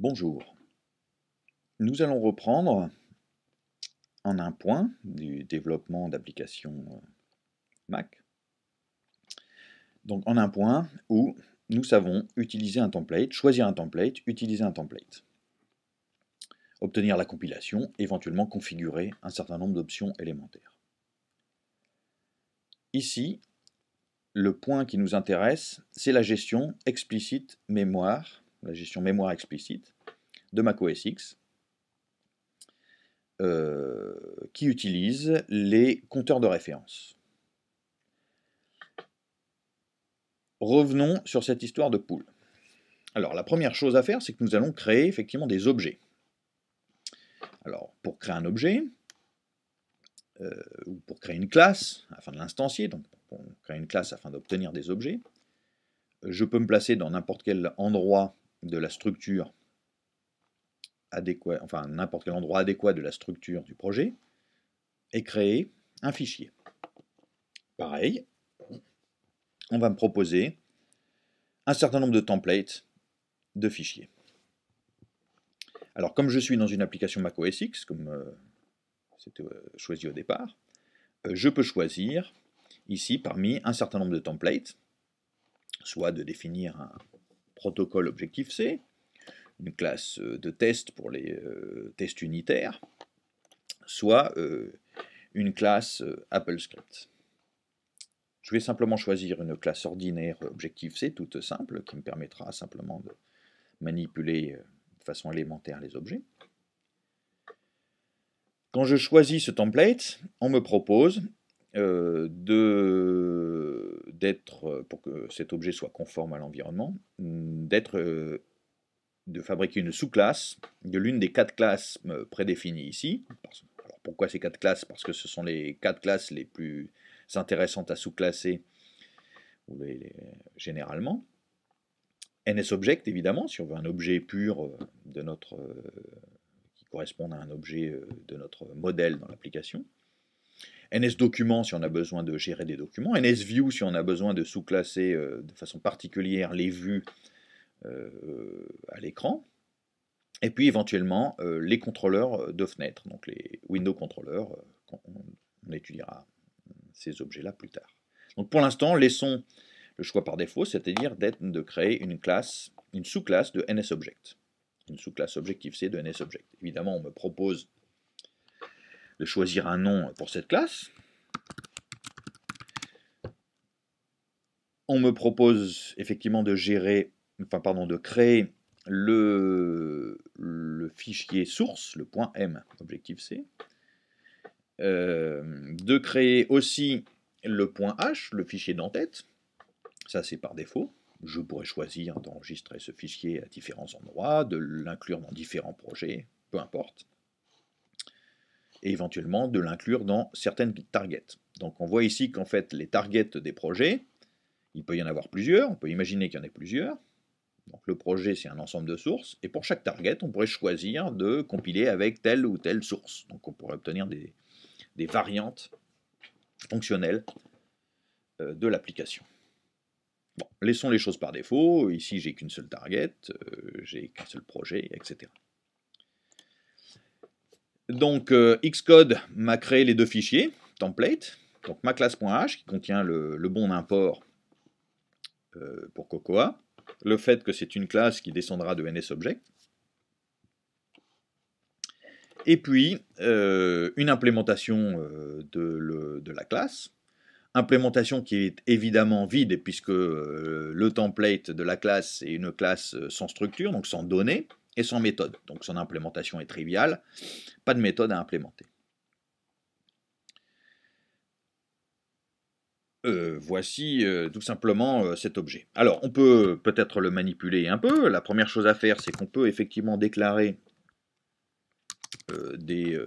Bonjour. Nous allons reprendre en un point du développement d'applications euh, Mac. Donc en un point où nous savons utiliser un template, choisir un template, utiliser un template. Obtenir la compilation, éventuellement configurer un certain nombre d'options élémentaires. Ici, le point qui nous intéresse, c'est la gestion explicite mémoire la gestion mémoire explicite de macOS X, euh, qui utilise les compteurs de référence. Revenons sur cette histoire de pool. Alors la première chose à faire, c'est que nous allons créer effectivement des objets. Alors pour créer un objet, euh, ou pour créer une classe afin de l'instancier, donc pour créer une classe afin d'obtenir des objets, je peux me placer dans n'importe quel endroit de la structure adéquate, enfin n'importe quel endroit adéquat de la structure du projet, et créer un fichier. Pareil, on va me proposer un certain nombre de templates de fichiers. Alors comme je suis dans une application macOS X, comme euh, c'était euh, choisi au départ, euh, je peux choisir ici parmi un certain nombre de templates, soit de définir un, protocole objectif C, une classe euh, de test pour les euh, tests unitaires, soit euh, une classe AppleScript. Je vais simplement choisir une classe ordinaire objective C, toute simple, qui me permettra simplement de manipuler de façon élémentaire les objets. Quand je choisis ce template, on me propose euh, d'être, euh, pour que cet objet soit conforme à l'environnement, mm, d'être euh, de fabriquer une sous-classe de l'une des quatre classes prédéfinies ici. pourquoi ces quatre classes Parce que ce sont les quatre classes les plus intéressantes à sous-classer généralement. NSObject, évidemment, si on veut un objet pur de notre, qui corresponde à un objet de notre modèle dans l'application. NSDocument si on a besoin de gérer des documents, view si on a besoin de sous-classer euh, de façon particulière les vues euh, à l'écran, et puis éventuellement euh, les contrôleurs de fenêtres, donc les window controllers, on, étudiera ces objets-là plus tard. Donc pour l'instant, laissons le choix par défaut, c'est-à-dire de créer une classe, une sous-classe de NSObject, une sous-classe Objective-C de NSObject. Évidemment, on me propose de choisir un nom pour cette classe. On me propose effectivement de gérer, enfin pardon, de créer le, le fichier source, le point .m, objectif C, euh, de créer aussi le point .h, le fichier d'entête, ça c'est par défaut, je pourrais choisir d'enregistrer ce fichier à différents endroits, de l'inclure dans différents projets, peu importe et éventuellement de l'inclure dans certaines targets. Donc on voit ici qu'en fait les targets des projets, il peut y en avoir plusieurs, on peut imaginer qu'il y en ait plusieurs. Donc le projet c'est un ensemble de sources, et pour chaque target on pourrait choisir de compiler avec telle ou telle source. Donc on pourrait obtenir des, variantes fonctionnelles euh, de l'application. Bon, laissons les choses par défaut, ici j'ai qu'une seule target, euh, j'ai qu'un seul projet, etc. Donc euh, Xcode m'a créé les deux fichiers, template, donc ma classe.h qui contient le, bon import euh, pour Cocoa, le fait que c'est une classe qui descendra de NSObject, et puis euh, une implémentation de, de, la classe, implémentation qui est évidemment vide puisque le template de la classe est une classe sans structure, donc sans données, et sans méthode. Donc son implémentation est triviale, pas de méthode à implémenter. Euh, voici euh, tout simplement euh, cet objet. Alors, on peut peut-être le manipuler un peu. La première chose à faire, c'est qu'on peut effectivement déclarer des,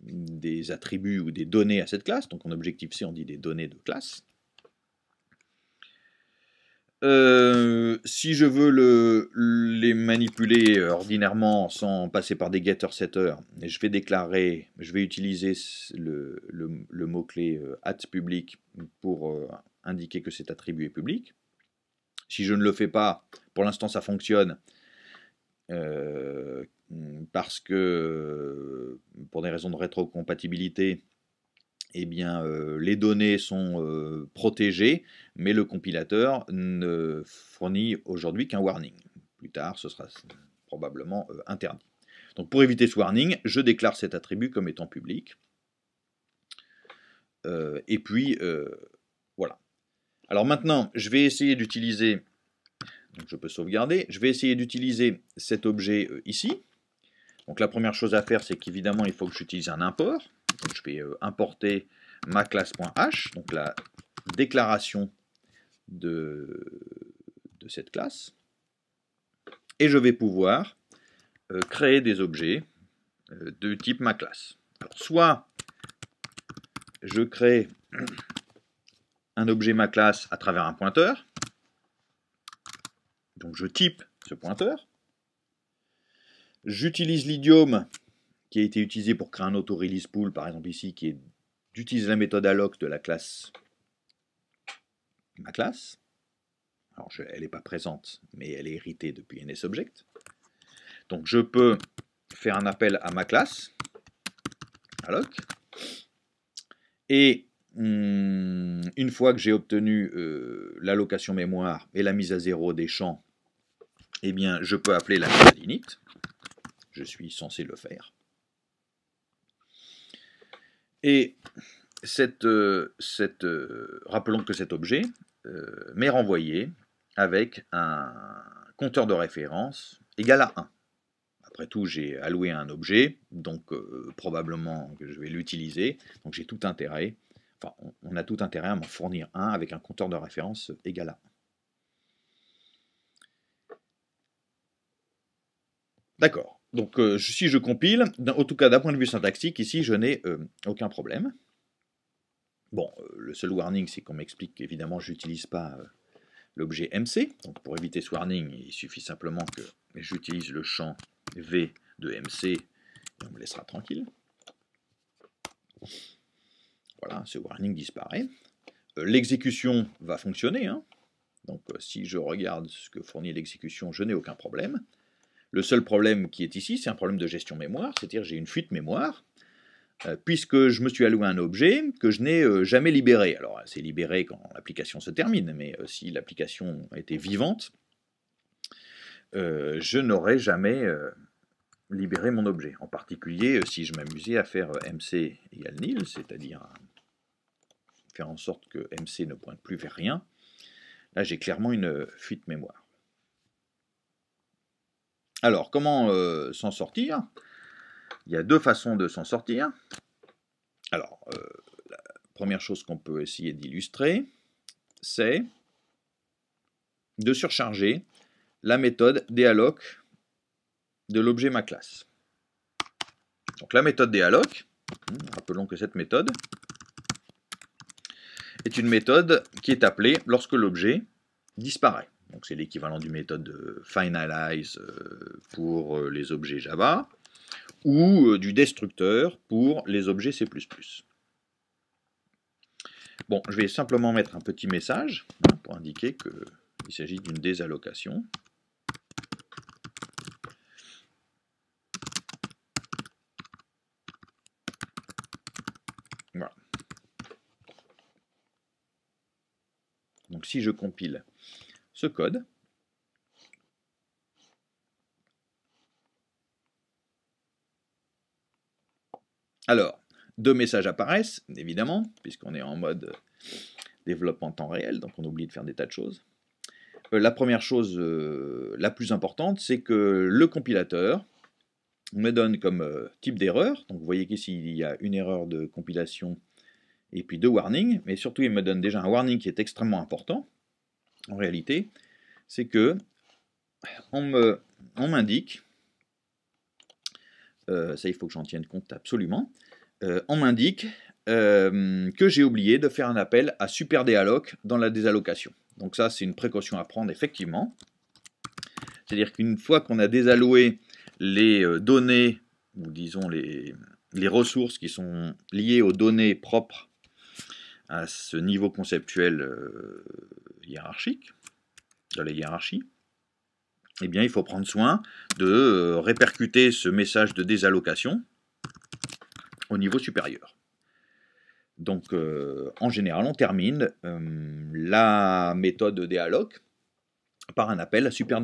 des attributs ou des données à cette classe. Donc en objectif C, on dit des données de classe. Euh, si je veux les manipuler ordinairement sans passer par des getters setters, je vais déclarer, je vais utiliser le, mot-clé euh, at public pour euh, indiquer que cet attribut est public. Si je ne le fais pas, pour l'instant ça fonctionne parce que pour des raisons de rétrocompatibilité, eh bien, euh, les données sont euh, protégées, mais le compilateur ne fournit aujourd'hui qu'un warning. Plus tard, ce sera probablement euh, interdit. Donc pour éviter ce warning, je déclare cet attribut comme étant public. et puis, voilà. Alors maintenant, je vais essayer d'utiliser, je peux sauvegarder, je vais essayer d'utiliser cet objet ici. Donc la première chose à faire, c'est qu'évidemment, il faut que j'utilise un import je vais euh, importer ma classe.h, donc la déclaration de, cette classe. Et je vais pouvoir euh, créer des objets euh, de type ma classe. soit je crée un objet ma classe à travers un pointeur. Donc je type ce pointeur. J'utilise l'idiome qui a été utilisé pour créer un auto-release pool, par exemple ici, qui est d'utiliser la méthode alloc de la classe ma classe. Alors, elle n'est pas présente, mais elle est héritée depuis NSObject. Donc, je peux faire un appel à ma classe, alloc, et hmm, une fois que j'ai obtenu euh, l'allocation mémoire et la mise à zéro des champs, eh bien, je peux appeler la méthode init. Je suis censé le faire. Et cette, euh, cette, euh, rappelons que cet objet euh, m'est renvoyé avec un compteur de référence égal à 1. Après tout, j'ai alloué un objet, donc probablement que je vais l'utiliser, donc j'ai tout intérêt, enfin on a tout intérêt à m'en fournir un avec un compteur de référence égal à 1. D'accord donc euh, si je compile, en tout cas d'un point de vue syntaxique, ici je n'ai euh, aucun problème. Bon, euh, le seul warning, c'est qu'on m'explique qu'évidemment je n'utilise pas l'objet MC. Donc pour éviter ce warning, il suffit simplement que j'utilise le champ V de MC, et on me laissera tranquille. Voilà, ce warning disparaît. L'exécution va fonctionner. Hein. Donc si je regarde ce que fournit l'exécution, je n'ai aucun problème. Le seul problème qui est ici, c'est un problème de gestion mémoire, c'est-à-dire j'ai une fuite mémoire, euh, puisque je me suis alloué un objet que je n'ai euh, jamais libéré. Alors euh, c'est libéré quand l'application se termine, mais si l'application était vivante, je n'aurais jamais libéré mon objet. En particulier si je m'amusais à faire MC égale nil, c'est-à-dire faire en sorte que MC ne pointe plus vers rien, là j'ai clairement une fuite mémoire. Alors, comment euh, s'en sortir Il y a deux façons de s'en sortir. Alors, euh, la première chose qu'on peut essayer d'illustrer, c'est de surcharger la méthode dealloc de l'objet ma classe. Donc la méthode dealloc, hmm, rappelons que cette méthode est une méthode qui est appelée lorsque l'objet disparaît. Donc c'est l'équivalent du méthode finalize euh, pour euh, les objets Java ou euh, du destructeur pour les objets C++. Bon, je vais simplement mettre un petit message hein, pour indiquer qu'il s'agit d'une désallocation. Voilà. Donc si je compile, ce code. Alors, deux messages apparaissent, évidemment, puisqu'on est en mode euh, développement temps réel, donc on oublie de faire des tas de choses. Euh, la première chose euh, la plus importante, c'est que le compilateur me donne comme type d'erreur, donc vous voyez qu'ici il y a une erreur de compilation et puis deux warnings, mais surtout il me donne déjà un warning qui est extrêmement important, en réalité, c'est que on m'indique, on euh, ça il faut que j'en tienne compte absolument, euh, on m'indique euh, que j'ai oublié de faire un appel à SuperDéalloc dans la désallocation. Donc ça c'est une précaution à prendre effectivement. C'est-à-dire qu'une fois qu'on a désalloué les données, ou disons les, les ressources qui sont liées aux données propres à ce niveau conceptuel hiérarchique, de la hiérarchie, eh bien, il faut prendre soin de euh, répercuter ce message de désallocation au niveau supérieur. Donc, euh, en général, on termine euh, la méthode dé-alloc par un appel à super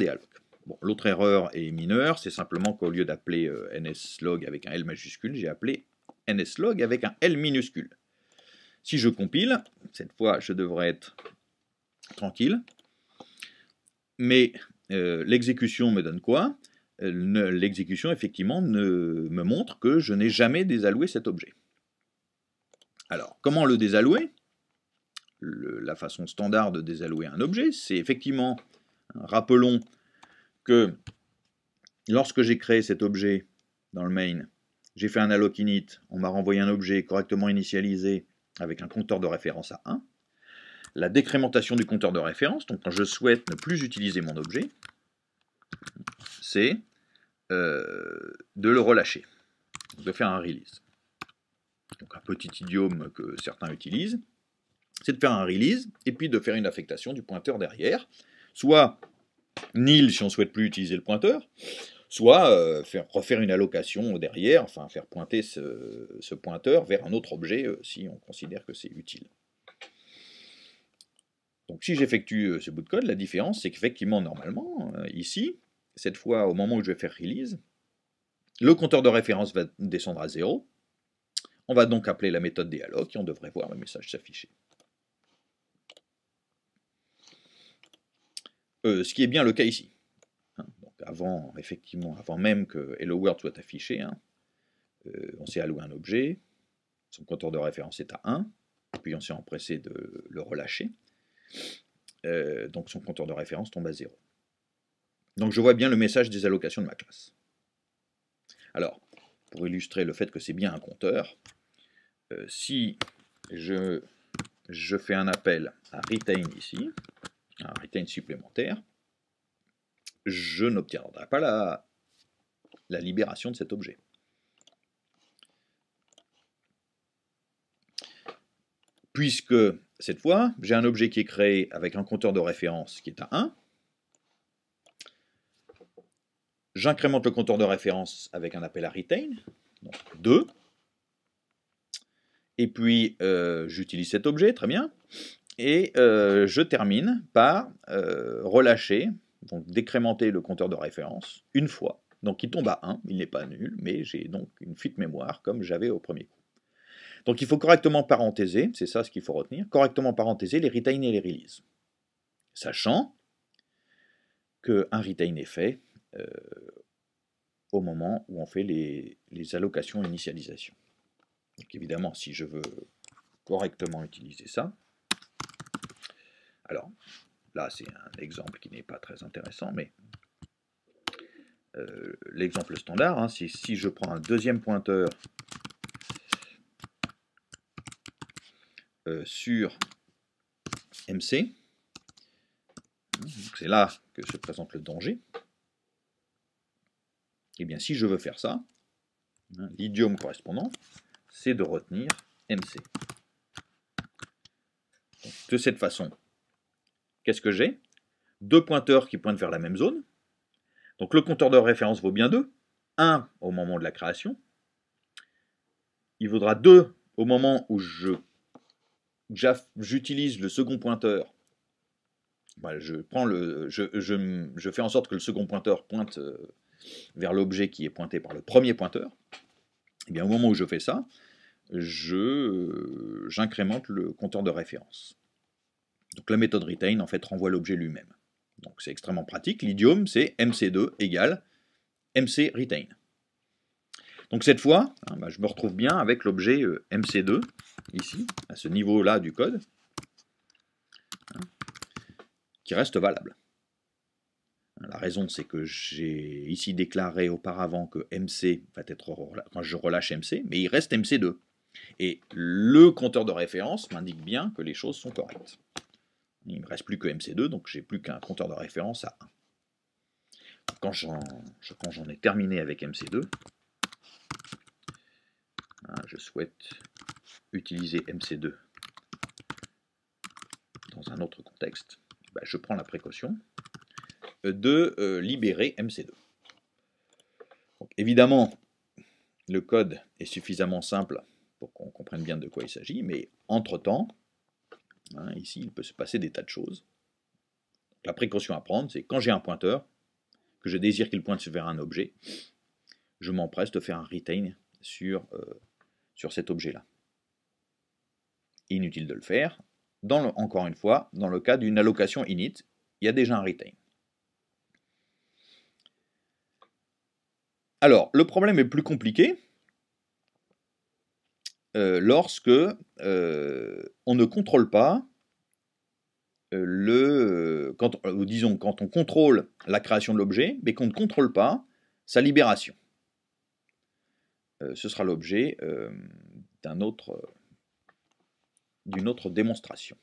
Bon, L'autre erreur est mineure, c'est simplement qu'au lieu d'appeler nslog avec un L majuscule, j'ai appelé nslog avec un L minuscule. Si je compile, cette fois, je devrais être tranquille. Mais euh, l'exécution me donne quoi L'exécution, effectivement, ne, me montre que je n'ai jamais désalloué cet objet. Alors, comment le désallouer La façon standard de désallouer un objet, c'est effectivement, rappelons que lorsque j'ai créé cet objet dans le main, j'ai fait un alloc init, on m'a renvoyé un objet correctement initialisé avec un compteur de référence à 1 la décrémentation du compteur de référence, donc quand je souhaite ne plus utiliser mon objet, c'est euh, de le relâcher, de faire un release. Donc un petit idiome que certains utilisent, c'est de faire un release et puis de faire une affectation du pointeur derrière, soit nil si on ne souhaite plus utiliser le pointeur, soit euh, faire, refaire une allocation derrière, enfin faire pointer ce, pointeur vers un autre objet euh, si on considère que c'est utile. Donc si j'effectue euh, ce bout de code, la différence, c'est qu'effectivement, normalement, euh, ici, cette fois, au moment où je vais faire release, le compteur de référence va descendre à 0. On va donc appeler la méthode des allocs et on devrait voir le message s'afficher. Euh, ce qui est bien le cas ici. Hein, avant, effectivement, avant même que Hello World soit affiché, hein, on s'est alloué un objet, son compteur de référence est à 1, puis on s'est empressé de le relâcher. Euh, donc son compteur de référence tombe à zéro. Donc je vois bien le message des allocations de ma classe. Alors, pour illustrer le fait que c'est bien un compteur, euh, si je, fais un appel à retain ici, un retain supplémentaire, je n'obtiendrai pas la libération de cet objet. puisque cette fois, j'ai un objet qui est créé avec un compteur de référence qui est à 1. J'incrémente le compteur de référence avec un appel à retain, donc 2. Et puis, euh, j'utilise cet objet, très bien. Et euh, je termine par euh, relâcher, donc décrémenter le compteur de référence une fois. Donc il tombe à 1, il n'est pas nul, mais j'ai donc une fuite mémoire comme j'avais au premier coup. Donc il faut correctement parenthéser, c'est ça ce qu'il faut retenir, correctement parenthéser les retain et les releases. Sachant qu'un retain est fait euh, au moment où on fait les, allocations initialisation. Donc évidemment, si je veux correctement utiliser ça, alors là c'est un exemple qui n'est pas très intéressant, mais euh, l'exemple standard, hein, c'est si je prends un deuxième pointeur Euh, sur MC. C'est là que se présente le danger. Et eh bien si je veux faire ça, hein, l'idiome correspondant, c'est de retenir MC. de cette façon, qu'est-ce que j'ai Deux pointeurs qui pointent vers la même zone. Donc le compteur de référence vaut bien 2. 1 au moment de la création. Il vaudra 2 au moment où je j'utilise le second pointeur, bah, je, prends le, je, fais en sorte que le second pointeur pointe euh, vers l'objet qui est pointé par le premier pointeur, et eh bien au moment où je fais ça, euh, j'incrémente le compteur de référence. Donc la méthode retain en fait renvoie l'objet lui-même. Donc c'est extrêmement pratique. L'idiome c'est mc2 égale mc retain. Donc cette fois, hein, bah, je me retrouve bien avec l'objet euh, MC2, ici, à ce niveau-là du code, hein, qui reste valable. Hein, la raison, c'est que j'ai ici déclaré auparavant que MC va être quand je relâche MC, mais il reste MC2. Et le compteur de référence m'indique bien que les choses sont correctes. Il ne me reste plus que MC2, donc j'ai plus qu'un compteur de référence à 1. Quand j'en ai terminé avec MC2, ah, je souhaite utiliser MC2 dans un autre contexte. Bah, je prends la précaution de euh, libérer MC2. évidemment, le code est suffisamment simple pour qu'on comprenne bien de quoi il s'agit, mais entre-temps, hein, ici, il peut se passer des tas de choses. La précaution à prendre, c'est quand j'ai un pointeur, que je désire qu'il pointe vers un objet, je m'empresse de faire un retain sur euh, sur cet objet-là. Inutile de le faire. encore une fois, dans le cas d'une allocation init, il y a déjà un retain. Alors, le problème est plus compliqué euh, lorsque euh, on ne contrôle pas euh, le. disons, quand on contrôle la création de l'objet, mais qu'on ne contrôle pas sa libération. Euh, ce sera l'objet euh, euh, d'une autre, autre démonstration.